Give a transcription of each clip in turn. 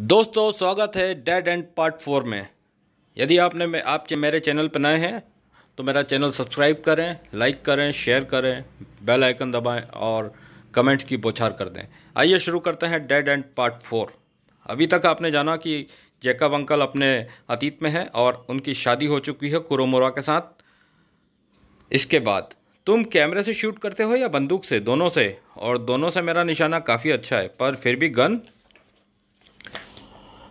दोस्तों स्वागत है डेड एंड पार्ट फोर में यदि आपने आप मेरे चैनल पर नए हैं तो मेरा चैनल सब्सक्राइब करें लाइक करें शेयर करें बेल आइकन दबाएं और कमेंट्स की बोछार कर दें आइए शुरू करते हैं डेड एंड पार्ट फोर अभी तक आपने जाना कि जैकब अंकल अपने अतीत में हैं और उनकी शादी हो चुकी है कुरोमोरा के साथ इसके बाद तुम कैमरे से शूट करते हो या बंदूक से दोनों से और दोनों से मेरा निशाना काफ़ी अच्छा है पर फिर भी गन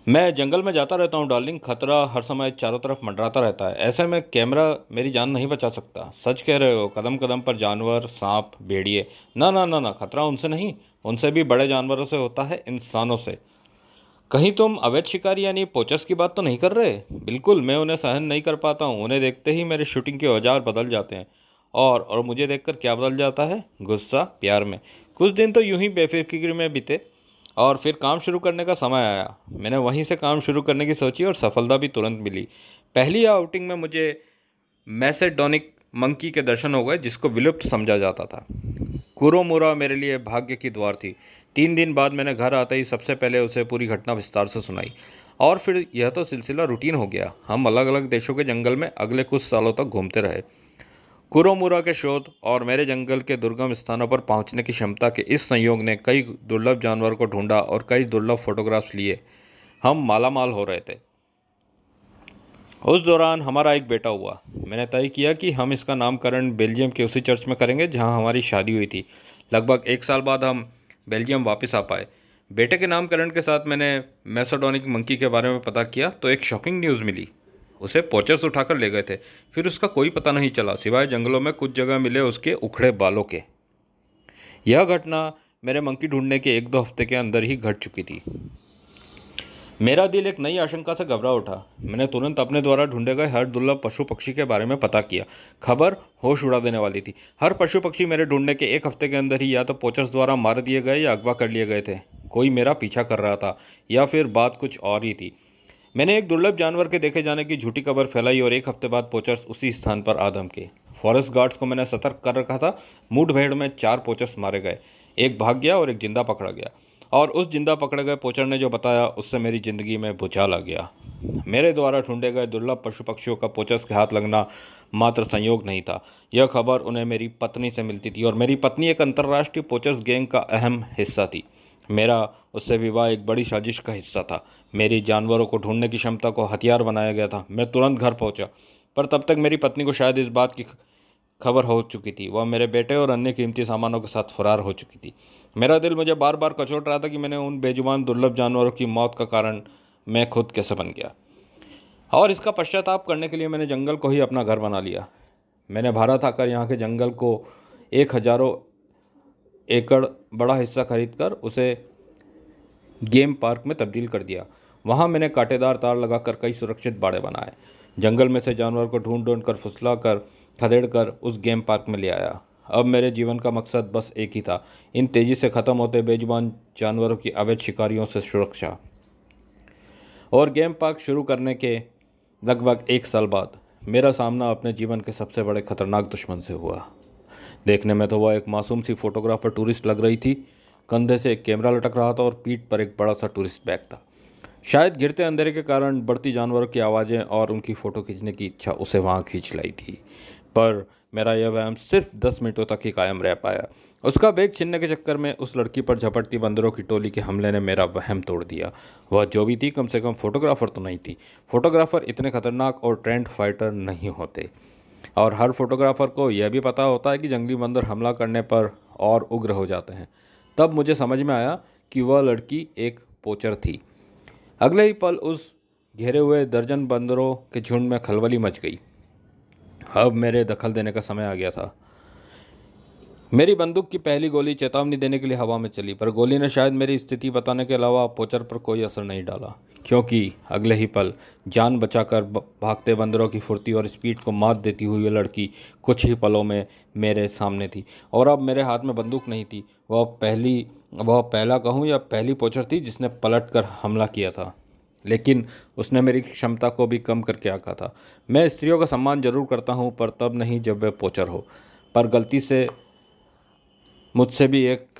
मैं जंगल में जाता रहता हूँ डार्लिंग खतरा हर समय चारों तरफ मंडराता रहता है ऐसे में कैमरा मेरी जान नहीं बचा सकता सच कह रहे हो कदम कदम पर जानवर सांप भेड़िए ना ना ना ना खतरा उनसे नहीं उनसे भी बड़े जानवरों से होता है इंसानों से कहीं तुम अवैध शिकारी यानी पोचस की बात तो नहीं कर रहे बिल्कुल मैं उन्हें सहन नहीं कर पाता हूँ उन्हें देखते ही मेरे शूटिंग के औजार बदल जाते हैं और और मुझे देखकर क्या बदल जाता है गुस्सा प्यार में कुछ दिन तो यूं ही बेफिक्री में बीते और फिर काम शुरू करने का समय आया मैंने वहीं से काम शुरू करने की सोची और सफलता भी तुरंत मिली पहली आउटिंग में मुझे मैसेडोनिक मंकी के दर्शन हो गए जिसको विलुप्त समझा जाता था कुरोमुरा मेरे लिए भाग्य की द्वार थी तीन दिन बाद मैंने घर आते ही सबसे पहले उसे पूरी घटना विस्तार से सुनाई और फिर यह तो सिलसिला रूटीन हो गया हम अलग अलग देशों के जंगल में अगले कुछ सालों तक घूमते रहे कुरोमुरा के शोध और मेरे जंगल के दुर्गम स्थानों पर पहुंचने की क्षमता के इस संयोग ने कई दुर्लभ जानवर को ढूंढा और कई दुर्लभ फोटोग्राफ्स लिए हम माला माल हो रहे थे उस दौरान हमारा एक बेटा हुआ मैंने तय किया कि हम इसका नामकरण बेल्जियम के उसी चर्च में करेंगे जहां हमारी शादी हुई थी लगभग एक साल बाद हम बेल्जियम वापस आ पाए बेटे के नामकरण के साथ मैंने मैसोडोनिक मंकी के बारे में पता किया तो एक शॉकिंग न्यूज़ मिली उसे पोचर्स उठाकर ले गए थे फिर उसका कोई पता नहीं चला सिवाय जंगलों में कुछ जगह मिले उसके उखड़े बालों के यह घटना मेरे मंकी ढूंढने के एक दो हफ्ते के अंदर ही घट चुकी थी मेरा दिल एक नई आशंका से घबरा उठा मैंने तुरंत अपने द्वारा ढूंढे गए हर दुर्लभ पशु पक्षी के बारे में पता किया खबर होश उड़ा देने वाली थी हर पशु पक्षी मेरे ढूंढने के एक हफ्ते के अंदर ही या तो पोचर्स द्वारा मार दिए गए या अगवा कर लिए गए थे कोई मेरा पीछा कर रहा था या फिर बात कुछ और ही थी मैंने एक दुर्लभ जानवर के देखे जाने की झूठी खबर फैलाई और एक हफ्ते बाद पोचर्स उसी स्थान पर आदम के फॉरेस्ट गार्ड्स को मैंने सतर्क कर रखा था मूड भेड़ में चार पोचर्स मारे गए एक भाग गया और एक जिंदा पकड़ा गया और उस जिंदा पकड़े गए पोचर ने जो बताया उससे मेरी ज़िंदगी में भूचाल आ गया मेरे द्वारा ढूंढे गए दुर्लभ पशु पक्षियों का पोचर्स के हाथ लगना मात्र संयोग नहीं था यह खबर उन्हें मेरी पत्नी से मिलती थी और मेरी पत्नी एक अंतर्राष्ट्रीय पोचर्स गैंग का अहम हिस्सा थी मेरा उससे विवाह एक बड़ी साजिश का हिस्सा था मेरी जानवरों को ढूंढने की क्षमता को हथियार बनाया गया था मैं तुरंत घर पहुंचा पर तब तक मेरी पत्नी को शायद इस बात की खबर हो चुकी थी वह मेरे बेटे और अन्य कीमती सामानों के साथ फरार हो चुकी थी मेरा दिल मुझे बार बार कचोट रहा था कि मैंने उन बेजुबान दुर्लभ जानवरों की मौत का कारण मैं खुद कैसे बन गया और इसका पश्चाताप करने के लिए मैंने जंगल को ही अपना घर बना लिया मैंने भारत आकर यहाँ के जंगल को एक हज़ारों एकड़ बड़ा हिस्सा खरीद कर उसे गेम पार्क में तब्दील कर दिया वहाँ मैंने कांटेदार तार लगाकर कई सुरक्षित बाड़े बनाए जंगल में से जानवर को ढूंढ ढूंढ कर फुसला कर खदेड़ कर उस गेम पार्क में ले आया अब मेरे जीवन का मकसद बस एक ही था इन तेज़ी से ख़त्म होते बेजुबान जानवरों की अवैध शिकारियों से सुरक्षा और गेम पार्क शुरू करने के लगभग एक साल बाद मेरा सामना अपने जीवन के सबसे बड़े खतरनाक दुश्मन से हुआ देखने में तो वह एक मासूम सी फोटोग्राफर टूरिस्ट लग रही थी कंधे से एक कैमरा लटक रहा था और पीठ पर एक बड़ा सा टूरिस्ट बैग था शायद गिरते अंधेरे के कारण बढ़ती जानवरों की आवाज़ें और उनकी फ़ोटो खींचने की इच्छा उसे वहाँ खींच लाई थी पर मेरा यह व्यायाम सिर्फ दस मिनटों तक ही कायम रह पाया उसका बैग छीनने के चक्कर में उस लड़की पर झपटती बंदरों की टोली के हमले ने मेरा वहम तोड़ दिया वह जो भी थी कम से कम फोटोग्राफ़र तो नहीं थी फोटोग्राफ़र इतने खतरनाक और ट्रेंड फाइटर नहीं होते और हर फोटोग्राफ़र को यह भी पता होता है कि जंगली बंदर हमला करने पर और उग्र हो जाते हैं तब मुझे समझ में आया कि वह लड़की एक पोचर थी अगले ही पल उस घेरे हुए दर्जन बंदरों के झुंड में खलबली मच गई अब मेरे दखल देने का समय आ गया था मेरी बंदूक की पहली गोली चेतावनी देने के लिए हवा में चली पर गोली ने शायद मेरी स्थिति बताने के अलावा पोचर पर कोई असर नहीं डाला क्योंकि अगले ही पल जान बचाकर भागते बंदरों की फुर्ती और स्पीड को मात देती हुई लड़की कुछ ही पलों में मेरे सामने थी और अब मेरे हाथ में बंदूक नहीं थी वह पहली वह पहला कहूँ या पहली पोचर थी जिसने पलट कर हमला किया था लेकिन उसने मेरी क्षमता को भी कम करके आका था मैं स्त्रियों का सम्मान जरूर करता हूँ पर तब नहीं जब वह पोचर हो पर गलती से मुझसे भी एक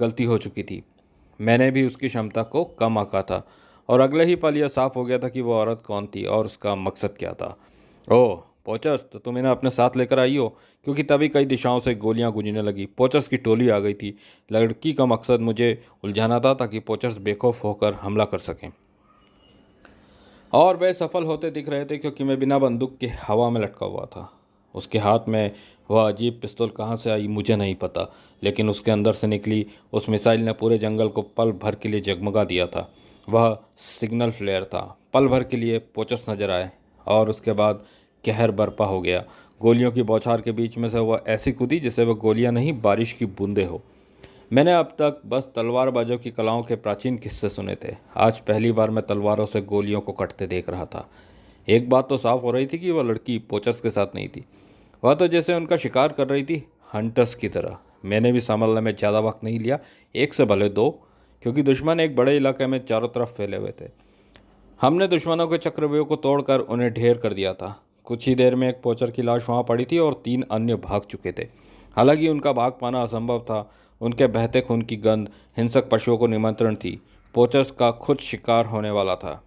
गलती हो चुकी थी मैंने भी उसकी क्षमता को कम आका था और अगले ही पल यह साफ़ हो गया था कि वो औरत कौन थी और उसका मकसद क्या था ओह पोचर्स तो तुम इन्हें अपने साथ लेकर आई हो क्योंकि तभी कई दिशाओं से गोलियां गुजने लगी पोचर्स की टोली आ गई थी लड़की का मकसद मुझे उलझाना था ताकि पोचर्स बेखौफ होकर हमला कर सकें और वे सफल होते दिख रहे थे क्योंकि मैं बिना बंदूक के हवा में लटका हुआ था उसके हाथ में वह अजीब पिस्तौल कहाँ से आई मुझे नहीं पता लेकिन उसके अंदर से निकली उस मिसाइल ने पूरे जंगल को पल भर के लिए जगमगा दिया था वह सिग्नल फ्लेयर था पल भर के लिए पोचस नजर आए और उसके बाद कहर बर्पा हो गया गोलियों की बौछार के बीच में से वह ऐसी कूदी जिसे वह गोलियां नहीं बारिश की बूंदे हो मैंने अब तक बस तलवारबाजों की कलाओं के प्राचीन किस्से सुने थे आज पहली बार मैं तलवारों से गोलियों को कटते देख रहा था एक बात तो साफ हो रही थी कि वह लड़की पोचस के साथ नहीं थी वह तो जैसे उनका शिकार कर रही थी हंटर्स की तरह मैंने भी संभलने में ज़्यादा वक्त नहीं लिया एक से भले दो क्योंकि दुश्मन एक बड़े इलाके में चारों तरफ फैले हुए थे हमने दुश्मनों के चक्रव्यूह को तोड़कर उन्हें ढेर कर दिया था कुछ ही देर में एक पोचर की लाश वहाँ पड़ी थी और तीन अन्य भाग चुके थे हालांकि उनका भाग पाना असंभव था उनके बहते खून की गंध हिंसक पशुओं को निमंत्रण थी पोचर्स का खुद शिकार होने वाला था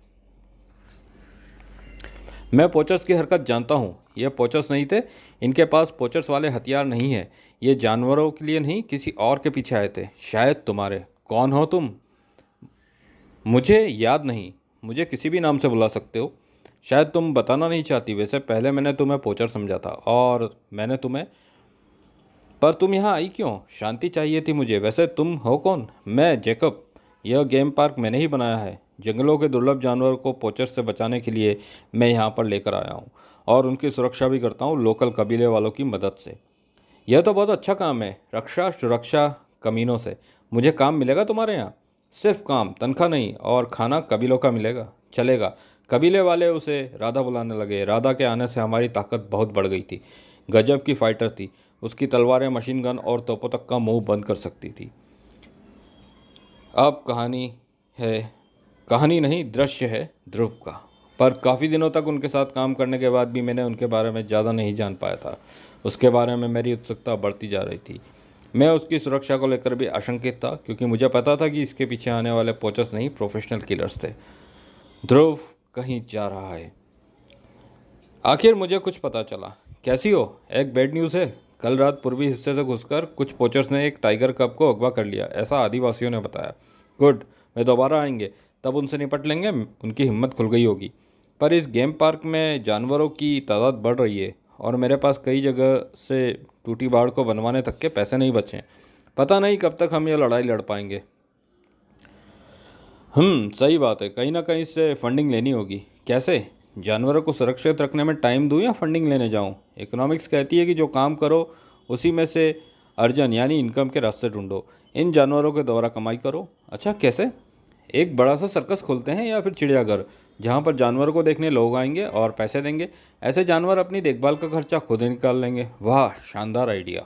मैं पोचर्स की हरकत जानता हूँ यह पोचर्स नहीं थे इनके पास पोचर्स वाले हथियार नहीं है ये जानवरों के लिए नहीं किसी और के पीछे आए थे शायद तुम्हारे कौन हो तुम मुझे याद नहीं मुझे किसी भी नाम से बुला सकते हो शायद तुम बताना नहीं चाहती वैसे पहले मैंने तुम्हें पोचर समझा था और मैंने तुम्हें पर तुम यहाँ आई क्यों शांति चाहिए थी मुझे वैसे तुम हो कौन मैं जेकब यह गेम पार्क मैंने ही बनाया है जंगलों के दुर्लभ जानवर को पोचर से बचाने के लिए मैं यहाँ पर लेकर आया हूँ और उनकी सुरक्षा भी करता हूँ लोकल कबीले वालों की मदद से यह तो बहुत अच्छा काम है रक्षा सुरक्षा कमीनों से मुझे काम मिलेगा तुम्हारे यहाँ सिर्फ काम तनख्वाह नहीं और खाना कबीलों का मिलेगा चलेगा कबीले वाले उसे राधा बुलाने लगे राधा के आने से हमारी ताकत बहुत बढ़ गई थी गजब की फाइटर थी उसकी तलवारें मशीन गन और तोपों तक का मुंह बंद कर सकती थी अब कहानी है कहानी नहीं दृश्य है ध्रुव का पर काफ़ी दिनों तक उनके साथ काम करने के बाद भी मैंने उनके बारे में ज़्यादा नहीं जान पाया था उसके बारे में मेरी उत्सुकता बढ़ती जा रही थी मैं उसकी सुरक्षा को लेकर भी आशंकित था क्योंकि मुझे पता था कि इसके पीछे आने वाले पोचस नहीं प्रोफेशनल किलर्स थे ध्रुव कहीं जा रहा है आखिर मुझे कुछ पता चला कैसी हो एक बैड न्यूज़ है कल रात पूर्वी हिस्से से घुसकर कुछ पोचर्स ने एक टाइगर कप को अगवा कर लिया ऐसा आदिवासियों ने बताया गुड मैं दोबारा आएंगे तब उनसे निपट लेंगे उनकी हिम्मत खुल गई होगी पर इस गेम पार्क में जानवरों की तादाद बढ़ रही है और मेरे पास कई जगह से टूटी बाढ़ को बनवाने तक के पैसे नहीं बचे पता नहीं कब तक हम ये लड़ाई लड़ पाएंगे हम हम्म, सही बात है कहीं ना कहीं से फंडिंग लेनी होगी कैसे जानवरों को सुरक्षित रखने में टाइम दूँ या फंडिंग लेने जाऊँ इकोनॉमिक्स कहती है कि जो काम करो उसी में से अर्जन यानी इनकम के रास्ते ढूंढो इन जानवरों के द्वारा कमाई करो अच्छा कैसे एक बड़ा सा सर्कस खोलते हैं या फिर चिड़ियाघर जहाँ पर जानवर को देखने लोग आएंगे और पैसे देंगे ऐसे जानवर अपनी देखभाल का खर्चा खुद ही निकाल लेंगे वाह शानदार आइडिया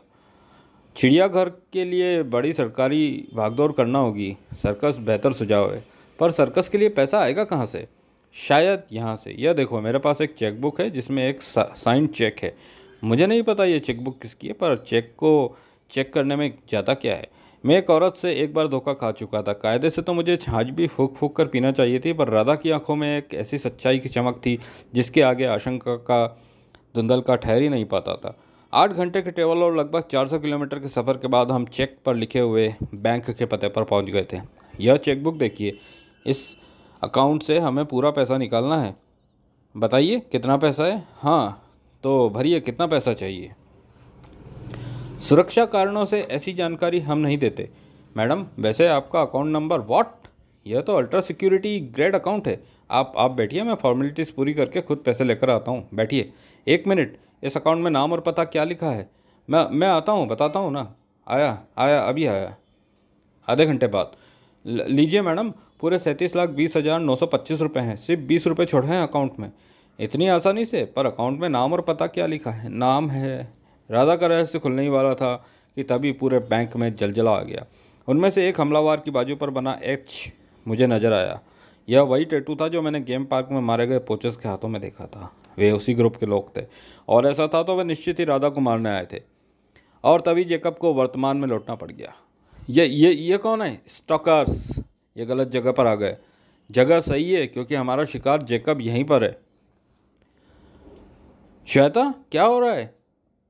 चिड़ियाघर के लिए बड़ी सरकारी भागदौड़ करना होगी सर्कस बेहतर सुझाव है पर सर्कस के लिए पैसा आएगा कहाँ से शायद यहाँ से यह देखो मेरे पास एक चेकबुक है जिसमें एक साइन चेक है मुझे नहीं पता ये चेकबुक किसकी है पर चेक को चेक करने में जाता क्या है मैं एक औरत से एक बार धोखा खा चुका था कायदे से तो मुझे छाछ भी फूक फूक कर पीना चाहिए थी पर राधा की आंखों में एक ऐसी सच्चाई की चमक थी जिसके आगे आशंका का धुंधल का ठहर ही नहीं पाता था आठ घंटे के ट्रेवल और लगभग 400 किलोमीटर के सफ़र के बाद हम चेक पर लिखे हुए बैंक के पते पर पहुंच गए थे यह चेकबुक देखिए इस अकाउंट से हमें पूरा पैसा निकालना है बताइए कितना पैसा है हाँ तो भरिए कितना पैसा चाहिए सुरक्षा कारणों से ऐसी जानकारी हम नहीं देते मैडम वैसे आपका अकाउंट नंबर व्हाट यह तो अल्ट्रा सिक्योरिटी ग्रेड अकाउंट है आप आप बैठिए मैं फॉर्मेलिटीज़ पूरी करके खुद पैसे लेकर आता हूँ बैठिए एक मिनट इस अकाउंट में नाम और पता क्या लिखा है मैं मैं आता हूँ बताता हूँ ना आया आया अभी आया आधे घंटे बाद लीजिए मैडम पूरे सैंतीस लाख बीस हज़ार नौ सौ पच्चीस रुपये हैं सिर्फ बीस रुपये छोड़े हैं अकाउंट में इतनी आसानी से पर अकाउंट में नाम और पता क्या लिखा है नाम है राधा का रहस्य खुलने ही वाला था कि तभी पूरे बैंक में जलजला आ गया उनमें से एक हमलावर की बाजू पर बना एच मुझे नजर आया यह वही टैटू था जो मैंने गेम पार्क में मारे गए पोचर्स के हाथों में देखा था वे उसी ग्रुप के लोग थे और ऐसा था तो वे निश्चित ही राधा को मारने आए थे और तभी जेकब को वर्तमान में लौटना पड़ गया ये ये ये कौन है स्टॉकर्स ये गलत जगह पर आ गए जगह सही है क्योंकि हमारा शिकार जेकब यहीं पर है श्वेता क्या हो रहा है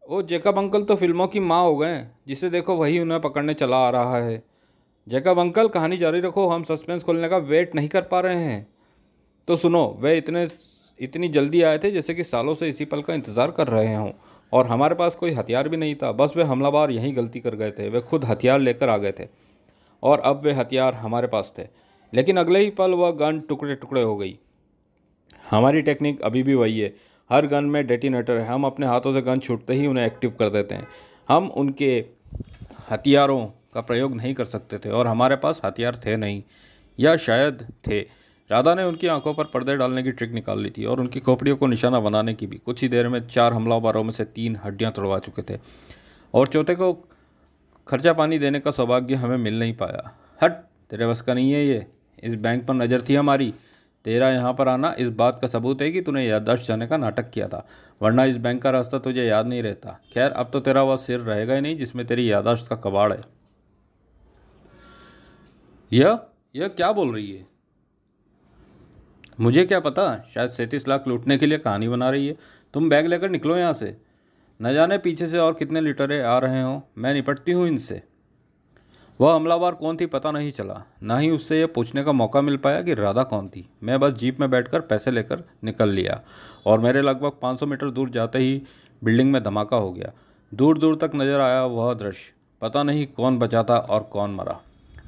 ओ जेकब अंकल तो फिल्मों की माँ हो गए जिसे देखो वही उन्हें पकड़ने चला आ रहा है जेकब अंकल कहानी जारी रखो हम सस्पेंस खोलने का वेट नहीं कर पा रहे हैं तो सुनो वे इतने इतनी जल्दी आए थे जैसे कि सालों से इसी पल का इंतज़ार कर रहे हों और हमारे पास कोई हथियार भी नहीं था बस वे हमलावर यहीं गलती कर गए थे वे खुद हथियार लेकर आ गए थे और अब वे हथियार हमारे पास थे लेकिन अगले ही पल वह गन टुकड़े टुकड़े हो गई हमारी टेक्निक अभी भी वही है हर गन में डेटिनेटर है हम अपने हाथों से गन छूटते ही उन्हें एक्टिव कर देते हैं हम उनके हथियारों का प्रयोग नहीं कर सकते थे और हमारे पास हथियार थे नहीं या शायद थे राधा ने उनकी आंखों पर पर्दे डालने की ट्रिक निकाल ली थी और उनकी खोपड़ियों को निशाना बनाने की भी कुछ ही देर में चार हमलावरों में से तीन हड्डियां तोड़वा चुके थे और चौथे को खर्चा पानी देने का सौभाग्य हमें मिल नहीं पाया हट तेरे बस का नहीं है ये इस बैंक पर नज़र थी हमारी तेरा यहाँ पर आना इस बात का सबूत है कि तूने याददाश्त जाने का नाटक किया था वरना इस बैंक का रास्ता तुझे याद नहीं रहता खैर अब तो तेरा वह सिर रहेगा ही नहीं जिसमें तेरी यादाश्त का कबाड़ है यह यह क्या बोल रही है मुझे क्या पता शायद सैंतीस लाख लूटने के लिए कहानी बना रही है तुम बैग लेकर निकलो यहाँ से न जाने पीछे से और कितने लीटरें आ रहे हो मैं निपटती हूँ इनसे वह हमलावर कौन थी पता नहीं चला ना ही उससे यह पूछने का मौका मिल पाया कि राधा कौन थी मैं बस जीप में बैठकर पैसे लेकर निकल लिया और मेरे लगभग 500 मीटर दूर जाते ही बिल्डिंग में धमाका हो गया दूर दूर तक नज़र आया वह दृश्य पता नहीं कौन बचा था और कौन मरा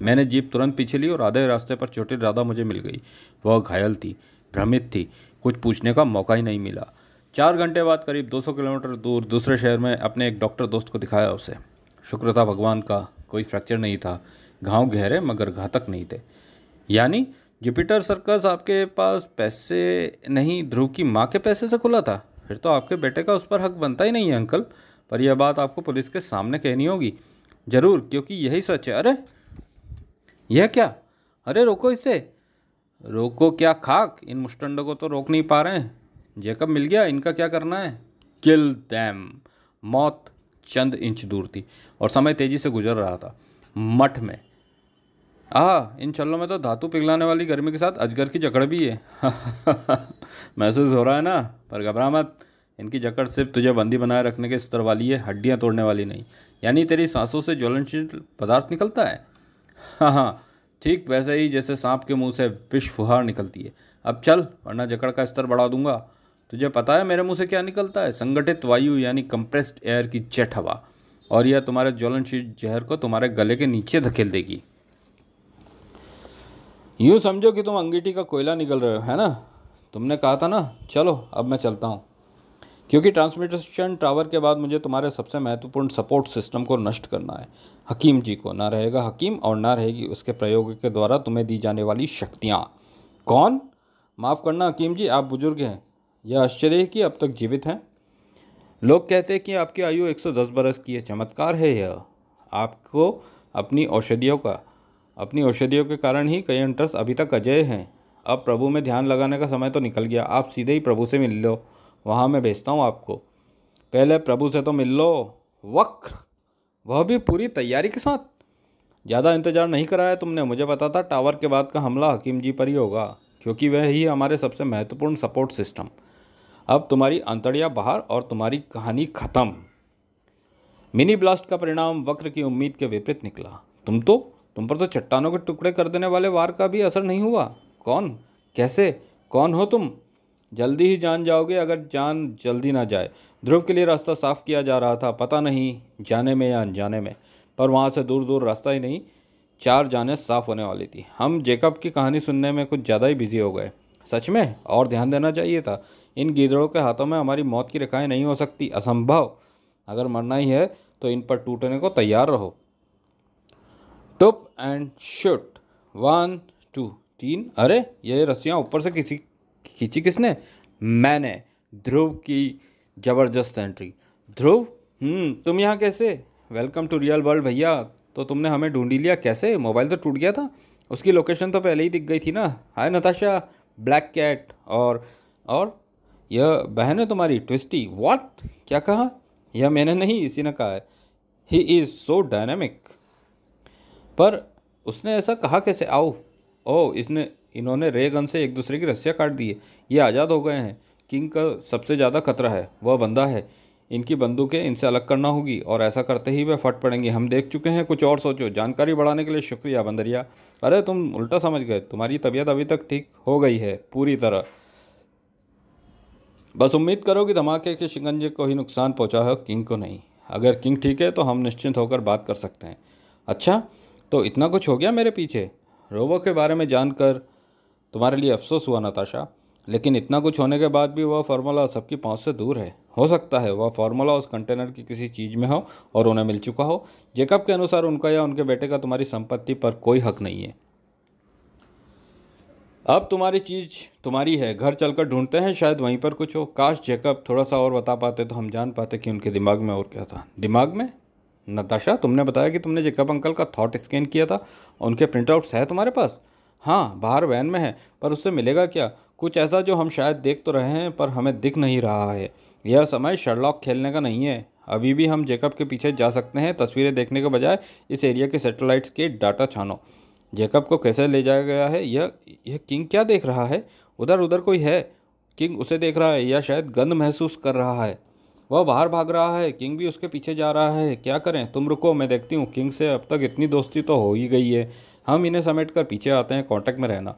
मैंने जीप तुरंत पीछे ली और आधे रास्ते पर छोटी राधा मुझे मिल गई वह घायल थी भ्रमित थी कुछ पूछने का मौका ही नहीं मिला चार घंटे बाद करीब 200 किलोमीटर दूर दूसरे शहर में अपने एक डॉक्टर दोस्त को दिखाया उसे शुक्र था भगवान का कोई फ्रैक्चर नहीं था घाव गहरे मगर घातक नहीं थे यानी जुपिटर सर्कस आपके पास पैसे नहीं ध्रुव की माँ के पैसे से खुला था फिर तो आपके बेटे का उस पर हक बनता ही नहीं है अंकल पर यह बात आपको पुलिस के सामने कहनी होगी ज़रूर क्योंकि यही सच है अरे यह क्या अरे रोको इसे रोको क्या खाक इन मुस्टंडों को तो रोक नहीं पा रहे हैं जेकब मिल गया इनका क्या करना है किल दैम मौत चंद इंच दूर थी और समय तेजी से गुजर रहा था मठ में आह इन छलों में तो धातु पिघलाने वाली गर्मी के साथ अजगर की जकड़ भी है महसूस हो रहा है ना पर घबरा मत इनकी जकड़ सिर्फ तुझे बंदी बनाए रखने के स्तर वाली है हड्डियाँ तोड़ने वाली नहीं यानी तेरी सांसों से ज्वलनशील पदार्थ निकलता है हाँ हाँ ठीक वैसे ही जैसे सांप के मुंह से विष फुहार निकलती है अब चल वरना जकड़ का स्तर बढ़ा दूंगा तुझे पता है मेरे मुंह से क्या निकलता है संगठित वायु यानी कंप्रेस्ड एयर की जेट हवा और यह तुम्हारे ज्वलनशील जहर को तुम्हारे गले के नीचे धकेल देगी यूं समझो कि तुम अंगीठी का कोयला निकल रहे हो है ना तुमने कहा था ना चलो अब मैं चलता हूँ क्योंकि ट्रांसमिटेशन टावर के बाद मुझे तुम्हारे सबसे महत्वपूर्ण सपोर्ट सिस्टम को नष्ट करना है हकीम जी को ना रहेगा हकीम और ना रहेगी उसके प्रयोग के द्वारा तुम्हें दी जाने वाली शक्तियाँ कौन माफ़ करना हकीम जी आप बुज़ुर्ग हैं यह आश्चर्य कि अब तक जीवित हैं लोग कहते हैं कि आपकी आयु 110 बरस की है चमत्कार है यह आपको अपनी औषधियों का अपनी औषधियों के कारण ही कई इंटरेस्ट अभी तक अजय हैं अब प्रभु में ध्यान लगाने का समय तो निकल गया आप सीधे ही प्रभु से मिल लो वहाँ मैं भेजता हूँ आपको पहले प्रभु से तो मिल लो वक्र वह भी पूरी तैयारी के साथ ज़्यादा इंतज़ार नहीं कराया तुमने मुझे पता था टावर के बाद का हमला हकीम जी पर ही होगा क्योंकि वह ही हमारे सबसे महत्वपूर्ण सपोर्ट सिस्टम अब तुम्हारी अंतड़िया बाहर और तुम्हारी कहानी ख़त्म मिनी ब्लास्ट का परिणाम वक्र की उम्मीद के विपरीत निकला तुम तो तुम पर तो चट्टानों के टुकड़े कर देने वाले वार का भी असर नहीं हुआ कौन कैसे कौन हो तुम जल्दी ही जान जाओगे अगर जान जल्दी ना जाए ध्रुव के लिए रास्ता साफ किया जा रहा था पता नहीं जाने में या अनजाने में पर वहाँ से दूर दूर रास्ता ही नहीं चार जाने साफ होने वाली थी हम जेकब की कहानी सुनने में कुछ ज़्यादा ही बिजी हो गए सच में और ध्यान देना चाहिए था इन गीदड़ों के हाथों में हमारी मौत की रेखाएँ नहीं हो सकती असंभव अगर मरना ही है तो इन पर टूटने को तैयार रहो टुप एंड शुट वन टू तीन अरे ये रस्सियाँ ऊपर से किसी खींची किसने मैंने ध्रुव की ज़बरदस्त एंट्री ध्रुव हम्म, तुम यहाँ कैसे वेलकम टू रियल वर्ल्ड भैया तो तुमने हमें ढूंढी लिया कैसे मोबाइल तो टूट गया था उसकी लोकेशन तो पहले ही दिख गई थी ना हाय नताशा ब्लैक कैट और और यह बहन है तुम्हारी ट्विस्टी वॉट क्या कहा यह मैंने नहीं इसी ने कहा है ही इज़ सो डायनेमिक पर उसने ऐसा कहा कैसे आओ ओ इसने इन्होंने रे गन से एक दूसरे की रस्सियाँ काट दी है ये आज़ाद हो गए हैं किंग का सबसे ज़्यादा खतरा है वह बंदा है इनकी बंदूकें इनसे अलग करना होगी और ऐसा करते ही वे फट पड़ेंगे हम देख चुके हैं कुछ और सोचो जानकारी बढ़ाने के लिए शुक्रिया बंदरिया अरे तुम उल्टा समझ गए तुम्हारी तबीयत अभी तक ठीक हो गई है पूरी तरह बस उम्मीद करो कि धमाके के शिकंजे को ही नुकसान पहुंचा है किंग को नहीं अगर किंग ठीक है तो हम निश्चिंत होकर बात कर सकते हैं अच्छा तो इतना कुछ हो गया मेरे पीछे रोबो के बारे में जानकर तुम्हारे लिए अफसोस हुआ नताशा लेकिन इतना कुछ होने के बाद भी वह फार्मूला सबकी पाँच से दूर है हो सकता है वह फार्मूला उस कंटेनर की किसी चीज़ में हो और उन्हें मिल चुका हो जेकब के अनुसार उनका या उनके बेटे का तुम्हारी संपत्ति पर कोई हक नहीं है अब तुम्हारी चीज़ तुम्हारी है घर चलकर ढूंढते हैं शायद वहीं पर कुछ हो काश जैकब थोड़ा सा और बता पाते तो हम जान पाते कि उनके दिमाग में और क्या था दिमाग में नताशा तुमने बताया कि तुमने जैकब अंकल का थॉट स्कैन किया था उनके प्रिंटआउट्स है तुम्हारे पास हाँ बाहर वैन में है पर उससे मिलेगा क्या कुछ ऐसा जो हम शायद देख तो रहे हैं पर हमें दिख नहीं रहा है यह समय शर्लॉक खेलने का नहीं है अभी भी हम जैकब के पीछे जा सकते हैं तस्वीरें देखने के बजाय इस एरिया के सेटेलाइट्स के डाटा छानो जैकब को कैसे ले जाया गया है यह यह किंग क्या देख रहा है उधर उधर कोई है किंग उसे देख रहा है या शायद गंद महसूस कर रहा है वह बाहर भाग रहा है किंग भी उसके पीछे जा रहा है क्या करें तुम रुको मैं देखती हूँ किंग से अब तक इतनी दोस्ती तो हो ही गई है हम इन्हें समेट कर पीछे आते हैं कॉन्टेक्ट में रहना